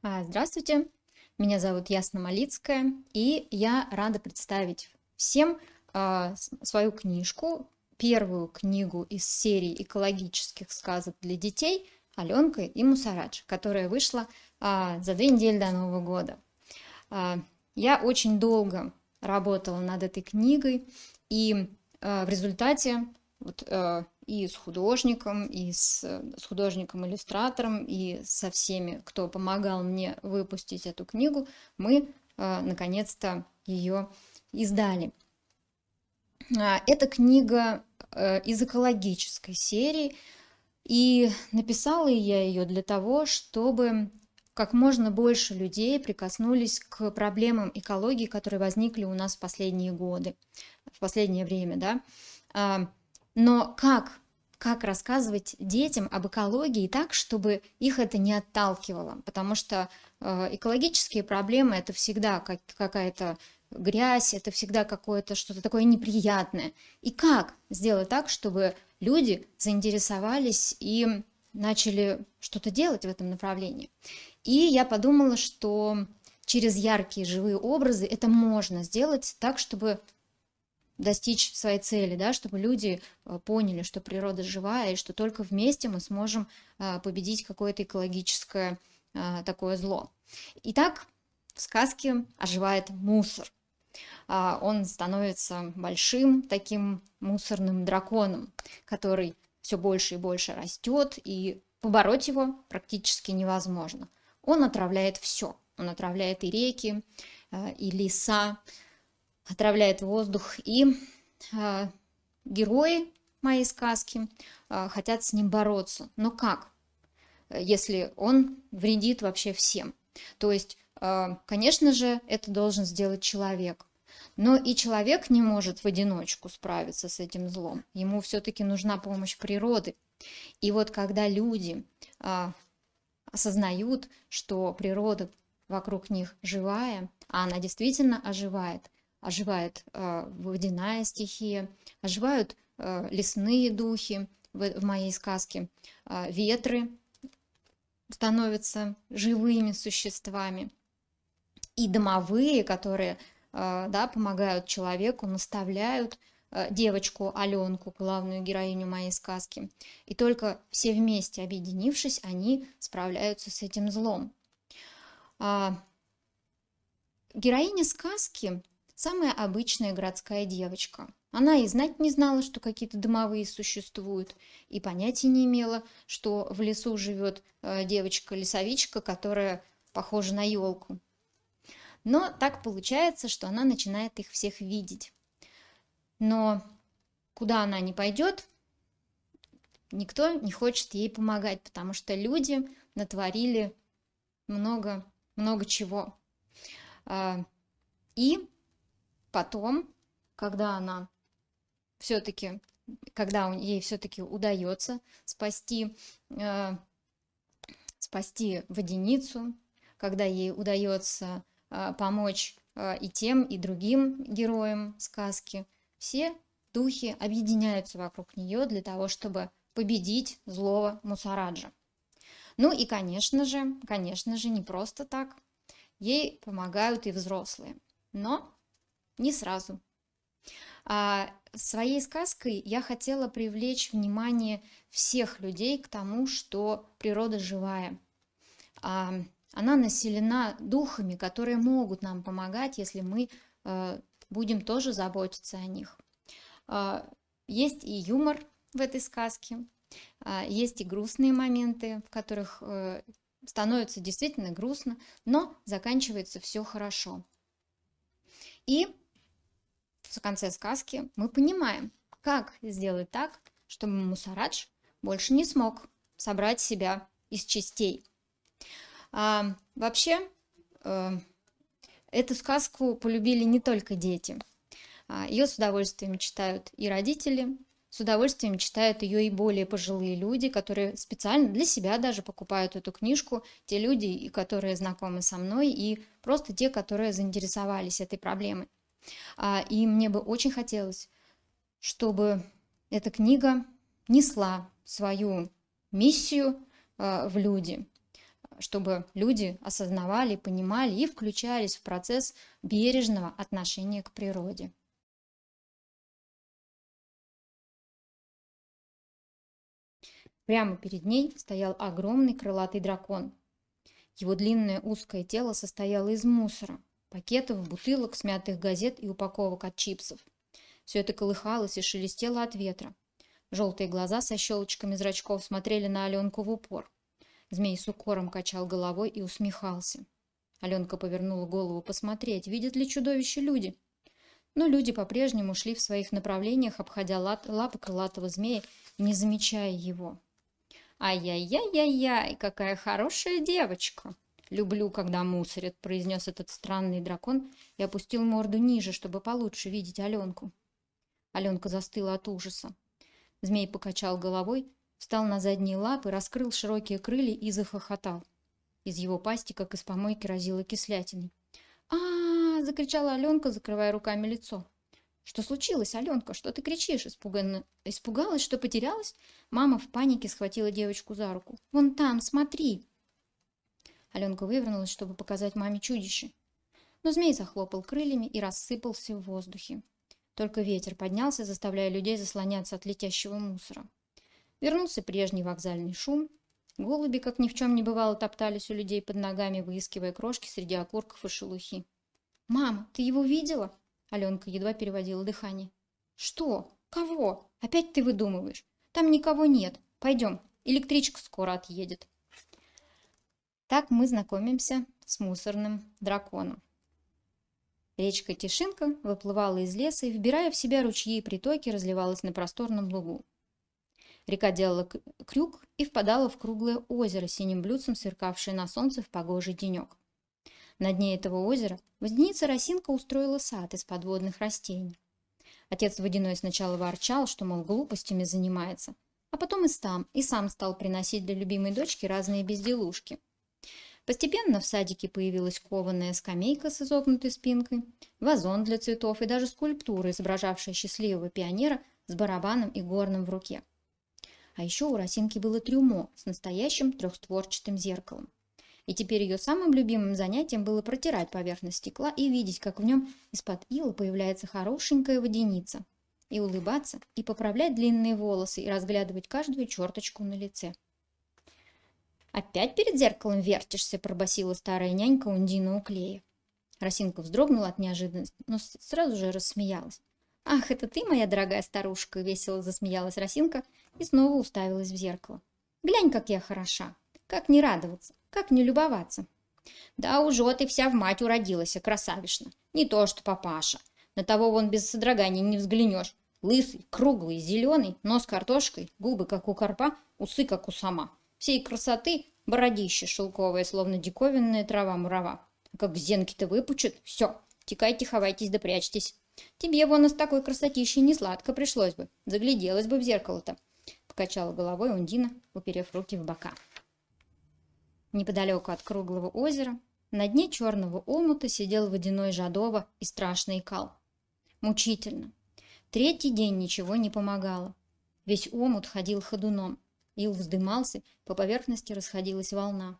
А, здравствуйте, меня зовут Ясна Малицкая, и я рада представить всем а, свою книжку, первую книгу из серии экологических сказок для детей «Аленка и Мусарадж», которая вышла а, за две недели до Нового года. Я очень долго работала над этой книгой, и в результате вот, э, и с художником, и с, э, с художником-иллюстратором, и со всеми, кто помогал мне выпустить эту книгу, мы э, наконец-то ее издали. А, эта книга э, из экологической серии, и написала я ее для того, чтобы как можно больше людей прикоснулись к проблемам экологии, которые возникли у нас в последние годы, в последнее время, да. А, но как? Как рассказывать детям об экологии так, чтобы их это не отталкивало? Потому что э, экологические проблемы это всегда какая-то грязь, это всегда какое-то что-то такое неприятное. И как сделать так, чтобы люди заинтересовались и начали что-то делать в этом направлении? И я подумала, что через яркие живые образы это можно сделать так, чтобы достичь своей цели, да, чтобы люди э, поняли, что природа живая и что только вместе мы сможем э, победить какое-то экологическое э, такое зло. Итак, в сказке оживает мусор. А, он становится большим таким мусорным драконом, который все больше и больше растет, и побороть его практически невозможно. Он отравляет все. Он отравляет и реки, и леса, отравляет воздух. И э, герои моей сказки э, хотят с ним бороться. Но как, если он вредит вообще всем? То есть, э, конечно же, это должен сделать человек. Но и человек не может в одиночку справиться с этим злом. Ему все-таки нужна помощь природы. И вот когда люди э, осознают, что природа вокруг них живая, а она действительно оживает – оживает э, водяная стихия, оживают э, лесные духи в моей сказке, э, ветры становятся живыми существами. И домовые, которые да, помогают человеку, наставляют девочку Аленку, главную героиню моей сказки. И только все вместе, объединившись, они справляются с этим злом. А, героиня сказки самая обычная городская девочка. Она и знать не знала, что какие-то дымовые существуют, и понятия не имела, что в лесу живет э, девочка-лесовичка, которая похожа на елку. Но так получается, что она начинает их всех видеть. Но куда она не пойдет, никто не хочет ей помогать, потому что люди натворили много, много чего. А, и потом, когда она все-таки, когда ей все-таки удается спасти, э, спасти водяницу, когда ей удается э, помочь э, и тем, и другим героям сказки, все духи объединяются вокруг нее для того, чтобы победить злого Мусараджа. Ну и, конечно же, конечно же, не просто так. Ей помогают и взрослые. Но не сразу. А своей сказкой я хотела привлечь внимание всех людей к тому, что природа живая. А она населена духами, которые могут нам помогать, если мы э, будем тоже заботиться о них. А, есть и юмор в этой сказке, а, есть и грустные моменты, в которых э, становится действительно грустно, но заканчивается все хорошо. И в конце сказки мы понимаем, как сделать так, чтобы Мусарадж больше не смог собрать себя из частей. А, вообще, э, эту сказку полюбили не только дети. А, ее с удовольствием читают и родители, с удовольствием читают ее и более пожилые люди, которые специально для себя даже покупают эту книжку, те люди, которые знакомы со мной, и просто те, которые заинтересовались этой проблемой. А, и мне бы очень хотелось, чтобы эта книга несла свою миссию а, в люди, чтобы люди осознавали, понимали и включались в процесс бережного отношения к природе. Прямо перед ней стоял огромный крылатый дракон. Его длинное узкое тело состояло из мусора – пакетов, бутылок, смятых газет и упаковок от чипсов. Все это колыхалось и шелестело от ветра. Желтые глаза со щелочками зрачков смотрели на Аленку в упор. Змей с укором качал головой и усмехался. Аленка повернула голову посмотреть, видят ли чудовище люди. Но люди по-прежнему шли в своих направлениях, обходя лап лапы крылатого змея не замечая его. «Ай-яй-яй-яй-яй, какая хорошая девочка!» «Люблю, когда мусорят», — произнес этот странный дракон и опустил морду ниже, чтобы получше видеть Аленку. Аленка застыла от ужаса. Змей покачал головой, встал на задние лапы, раскрыл широкие крылья и захохотал. Из его пасти, как из помойки, разило кислятиной. а, -а, -а закричала Аленка, закрывая руками лицо. «Что случилось, Аленка? Что ты кричишь?» Испуганно... Испугалась, что потерялась? Мама в панике схватила девочку за руку. «Вон там, смотри!» Аленка вывернулась, чтобы показать маме чудище. Но змей захлопал крыльями и рассыпался в воздухе. Только ветер поднялся, заставляя людей заслоняться от летящего мусора. Вернулся прежний вокзальный шум. Голуби, как ни в чем не бывало, топтались у людей под ногами, выискивая крошки среди окурков и шелухи. «Мама, ты его видела?» Аленка едва переводила дыхание. «Что? Кого? Опять ты выдумываешь? Там никого нет. Пойдем, электричка скоро отъедет». Так мы знакомимся с мусорным драконом. Речка Тишинка выплывала из леса и, вбирая в себя ручьи и притоки, разливалась на просторном лугу. Река делала крюк и впадала в круглое озеро, синим блюдцем сверкавшее на солнце в погожий денек. На дне этого озера водяница Росинка устроила сад из подводных растений. Отец Водяной сначала ворчал, что, мол, глупостями занимается, а потом и сам, и сам стал приносить для любимой дочки разные безделушки – Постепенно в садике появилась кованая скамейка с изогнутой спинкой, вазон для цветов и даже скульптура, изображавшая счастливого пионера с барабаном и горном в руке. А еще у Росинки было трюмо с настоящим трехстворчатым зеркалом. И теперь ее самым любимым занятием было протирать поверхность стекла и видеть, как в нем из-под ила появляется хорошенькая водяница, и улыбаться, и поправлять длинные волосы, и разглядывать каждую черточку на лице. «Опять перед зеркалом вертишься?» – пробасила старая нянька Ундина у Клея. Росинка вздрогнула от неожиданности, но сразу же рассмеялась. «Ах, это ты, моя дорогая старушка!» – весело засмеялась Росинка и снова уставилась в зеркало. «Глянь, как я хороша! Как не радоваться! Как не любоваться!» «Да уж, ты вся в мать уродилась, а красавишна! Не то что папаша! На того вон без содрогания не взглянешь! Лысый, круглый, зеленый, нос картошкой, губы, как у карпа, усы, как у сама!» Всей красоты бородище шелковое, словно диковинная трава-мурава. А как зенки-то выпучат, все, текайте, ховайтесь да прячьтесь. Тебе вон из такой красотищей не сладко пришлось бы, загляделась бы в зеркало-то. Покачала головой Ундина, уперев руки в бока. Неподалеку от круглого озера, на дне черного омута сидел водяной жадово и страшно икал. Мучительно. Третий день ничего не помогало. Весь омут ходил ходуном. Ил вздымался, по поверхности расходилась волна.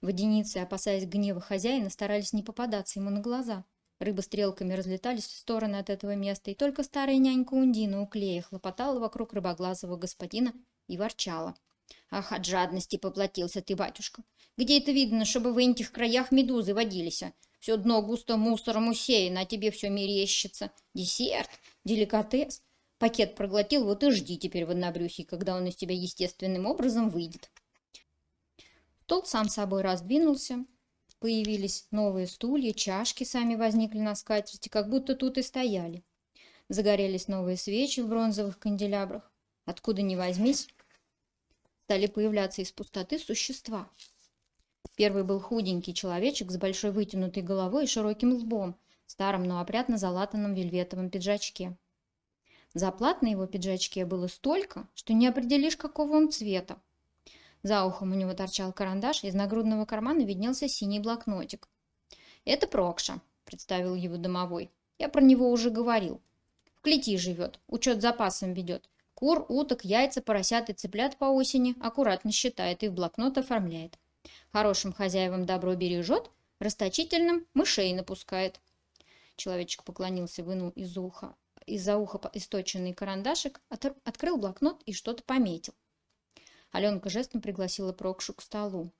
Водяницы, опасаясь гнева хозяина, старались не попадаться ему на глаза. Рыбы стрелками разлетались в стороны от этого места, и только старая нянька Ундина у клея хлопотала вокруг рыбоглазого господина и ворчала. «Ах, от жадности поплатился ты, батюшка! Где это видно, чтобы в этих краях медузы водились? Все дно густо мусором усеяно, а тебе все мерещится. Десерт, деликатес, Пакет проглотил, вот и жди теперь в однобрюхе, когда он из тебя естественным образом выйдет. Стол сам собой раздвинулся, появились новые стулья, чашки сами возникли на скатерти, как будто тут и стояли. Загорелись новые свечи в бронзовых канделябрах. Откуда ни возьмись, стали появляться из пустоты существа. Первый был худенький человечек с большой вытянутой головой и широким лбом, в старом, но опрятно залатанном вельветовом пиджачке. Заплат на его пиджачке было столько, что не определишь, какого он цвета. За ухом у него торчал карандаш, из нагрудного кармана виднелся синий блокнотик. «Это Прокша», – представил его домовой. «Я про него уже говорил. В клети живет, учет запасом ведет. Кур, уток, яйца, поросят и цыплят по осени аккуратно считает и в блокнот оформляет. Хорошим хозяевам добро бережет, расточительным мышей напускает». Человечек поклонился, вынул из уха из-за уха источенный карандашик, открыл блокнот и что-то пометил. Аленка жестом пригласила Прокшу к столу.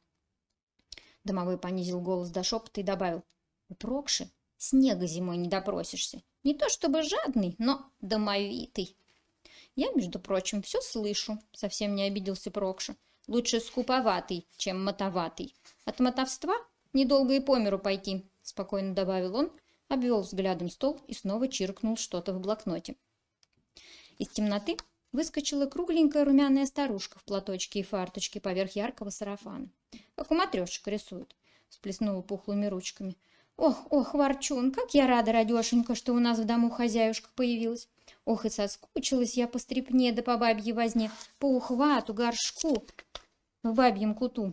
Домовой понизил голос до шепота и добавил. «У Прокши снега зимой не допросишься. Не то чтобы жадный, но домовитый». «Я, между прочим, все слышу», — совсем не обиделся Прокша. «Лучше скуповатый, чем мотоватый. От мотовства недолго и по миру пойти», — спокойно добавил он, обвел взглядом стол и снова чиркнул что-то в блокноте. Из темноты выскочила кругленькая румяная старушка в платочке и фарточке поверх яркого сарафана. Как у матрешек рисует, всплеснула пухлыми ручками. «Ох, ох, Ворчун, как я рада, радешенька, что у нас в дому хозяюшка появилась! Ох, и соскучилась я по стрепне да по бабье возне, по ухвату, горшку, в бабьем куту!»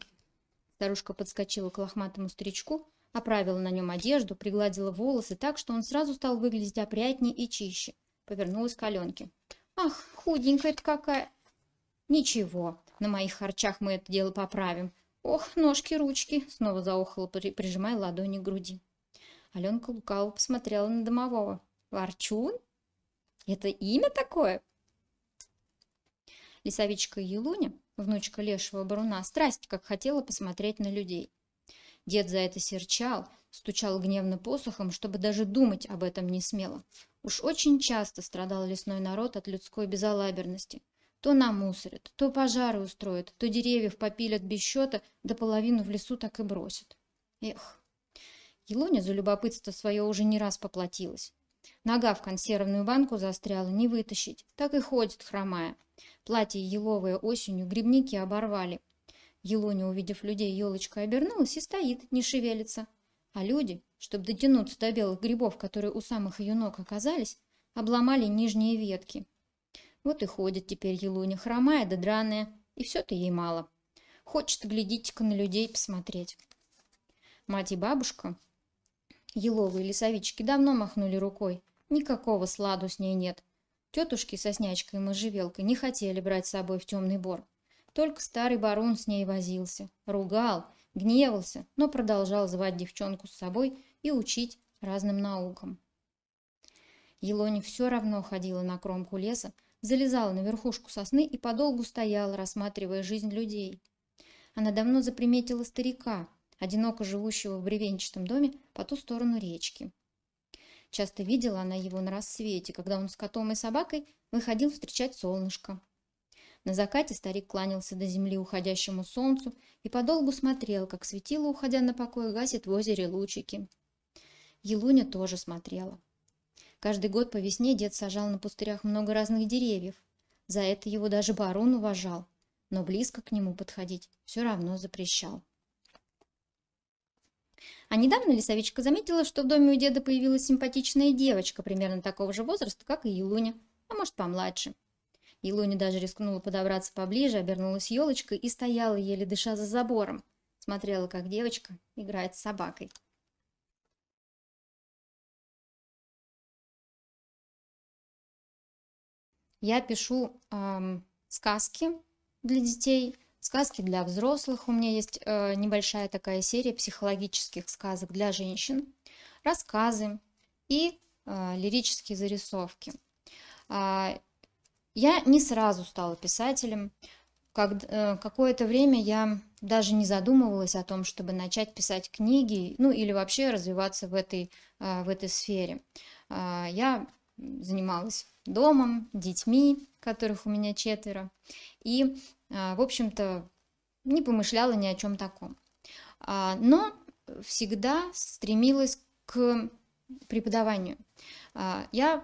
Старушка подскочила к лохматому старичку, Оправила на нем одежду, пригладила волосы так, что он сразу стал выглядеть опрятнее и чище. Повернулась к Аленке. «Ах, худенькая-то какая!» «Ничего, на моих харчах мы это дело поправим. Ох, ножки-ручки!» Снова заохала, при, прижимая ладони к груди. Аленка лукаво посмотрела на домового. «Ворчун? Это имя такое?» Лесовичка Елуня, внучка лешего баруна, страсть как хотела посмотреть на людей – Дед за это серчал, стучал гневно посохом, чтобы даже думать об этом не смело. Уж очень часто страдал лесной народ от людской безалаберности. То намусорят, то пожары устроят, то деревьев попилят без счета, да половину в лесу так и бросят. Эх. Елоня за любопытство свое уже не раз поплатилась. Нога в консервную банку застряла, не вытащить. Так и ходит хромая. Платье еловое осенью грибники оборвали – Елоня, увидев людей, елочкой обернулась и стоит, не шевелится. А люди, чтобы дотянуться до белых грибов, которые у самых ее ног оказались, обломали нижние ветки. Вот и ходит теперь Елуня, хромая да драная, и все-то ей мало. Хочет глядеть-ка на людей посмотреть. Мать и бабушка, еловые лесовички, давно махнули рукой. Никакого сладу с ней нет. Тетушки со снячкой и можжевелкой не хотели брать с собой в темный бор. Только старый барон с ней возился, ругал, гневался, но продолжал звать девчонку с собой и учить разным наукам. Елоне все равно ходила на кромку леса, залезала на верхушку сосны и подолгу стояла, рассматривая жизнь людей. Она давно заприметила старика, одиноко живущего в бревенчатом доме по ту сторону речки. Часто видела она его на рассвете, когда он с котом и собакой выходил встречать солнышко. На закате старик кланялся до земли уходящему солнцу и подолгу смотрел, как светило, уходя на покой, гасит в озере лучики. Елуня тоже смотрела. Каждый год по весне дед сажал на пустырях много разных деревьев. За это его даже барон уважал, но близко к нему подходить все равно запрещал. А недавно лесовичка заметила, что в доме у деда появилась симпатичная девочка примерно такого же возраста, как и Елуня, а может помладше. И Луни даже рискнула подобраться поближе, обернулась елочкой и стояла, еле дыша за забором. Смотрела, как девочка играет с собакой. Я пишу эм, сказки для детей, сказки для взрослых. У меня есть э, небольшая такая серия психологических сказок для женщин, рассказы и э, лирические зарисовки. А, я не сразу стала писателем. Как, э, какое-то время я даже не задумывалась о том, чтобы начать писать книги, ну или вообще развиваться в этой, э, в этой сфере. Э, я занималась домом, детьми, которых у меня четверо, и, а, в общем-то, не помышляла ни о чем таком. Но всегда стремилась к преподаванию. Я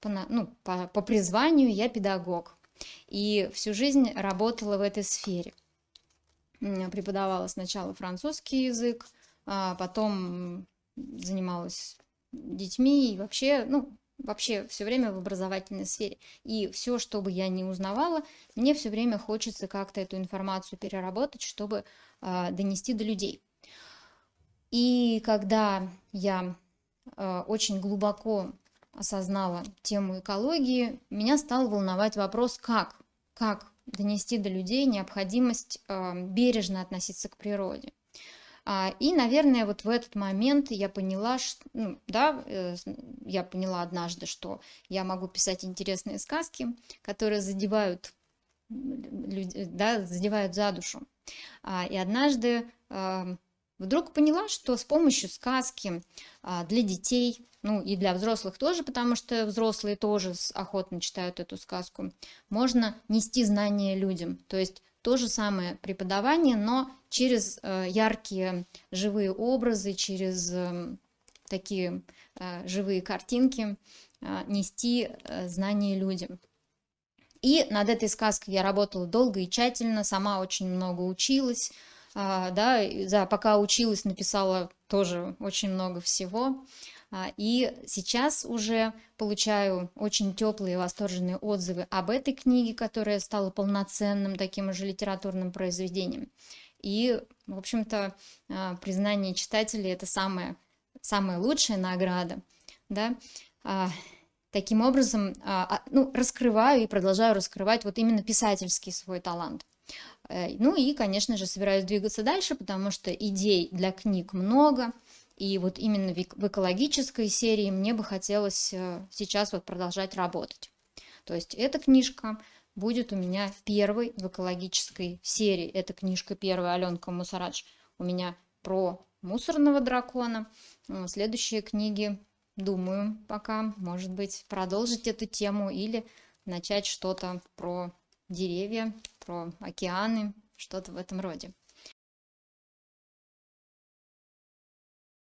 по, ну, по, по призванию я педагог. И всю жизнь работала в этой сфере. Преподавала сначала французский язык, а потом занималась детьми и вообще, ну, вообще все время в образовательной сфере. И все, что бы я не узнавала, мне все время хочется как-то эту информацию переработать, чтобы э, донести до людей. И когда я э, очень глубоко осознала тему экологии, меня стал волновать вопрос, как, как донести до людей необходимость э, бережно относиться к природе. А, и, наверное, вот в этот момент я поняла, что, ну, да, э, я поняла однажды, что я могу писать интересные сказки, которые задевают, э, да, задевают за душу. А, и однажды Вдруг поняла, что с помощью сказки а, для детей, ну и для взрослых тоже, потому что взрослые тоже охотно читают эту сказку, можно нести знания людям. То есть то же самое преподавание, но через э, яркие живые образы, через э, такие э, живые картинки нести знания людям. И над этой сказкой я работала долго и тщательно, сама очень много училась, а, да, да, пока училась, написала тоже очень много всего. А, и сейчас уже получаю очень теплые и восторженные отзывы об этой книге, которая стала полноценным таким уже литературным произведением. И, в общем-то, а, признание читателей – это самая, самая лучшая награда. Да? Таким образом, ну, раскрываю и продолжаю раскрывать вот именно писательский свой талант. Э, ну и, конечно же, собираюсь двигаться дальше, потому что идей для книг много. И вот именно в экологической серии мне бы хотелось э, сейчас вот продолжать работать. То есть эта книжка будет у меня первой в экологической серии. эта книжка первая Аленка Мусарач у меня про мусорного дракона. Следующие книги, думаю, пока, может быть, продолжить эту тему или начать что-то про деревья, про океаны, что-то в этом роде.